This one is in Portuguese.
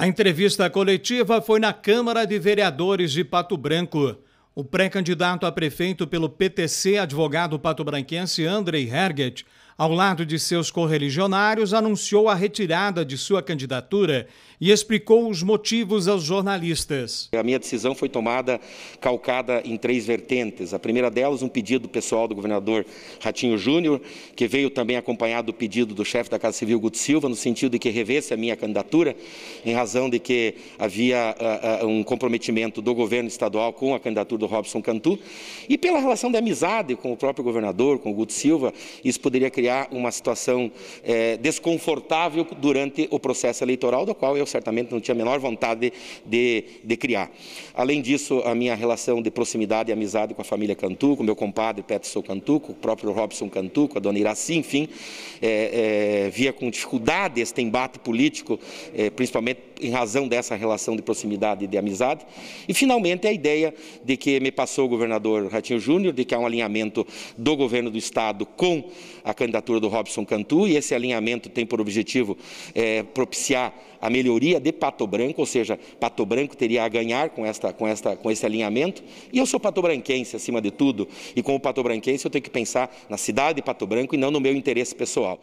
A entrevista coletiva foi na Câmara de Vereadores de Pato Branco. O pré-candidato a prefeito pelo PTC, advogado pato-branquense Andrei Herget, ao lado de seus correligionários, anunciou a retirada de sua candidatura e explicou os motivos aos jornalistas. A minha decisão foi tomada calcada em três vertentes. A primeira delas, um pedido pessoal do governador Ratinho Júnior, que veio também acompanhado do pedido do chefe da Casa Civil, Guto Silva, no sentido de que revesse a minha candidatura, em razão de que havia uh, uh, um comprometimento do governo estadual com a candidatura do Robson Cantu, e pela relação de amizade com o próprio governador, com o Guto Silva, isso poderia criar criar uma situação é, desconfortável durante o processo eleitoral, do qual eu certamente não tinha a menor vontade de, de, criar. Além disso, a minha relação de proximidade e amizade com a família Cantu, com meu compadre Peterson Cantu, com o próprio Robson Cantu, com a dona Iraci, enfim, é, é, via com dificuldade este embate político, é, principalmente em razão dessa relação de proximidade e de amizade. E, finalmente, a ideia de que me passou o governador Ratinho Júnior, de que há um alinhamento do governo do Estado com a candidatura candidatura do Robson Cantu, e esse alinhamento tem por objetivo é, propiciar a melhoria de Pato Branco, ou seja, Pato Branco teria a ganhar com, esta, com, esta, com esse alinhamento. E eu sou patobranquense, acima de tudo, e como patobranquense eu tenho que pensar na cidade de Pato Branco e não no meu interesse pessoal.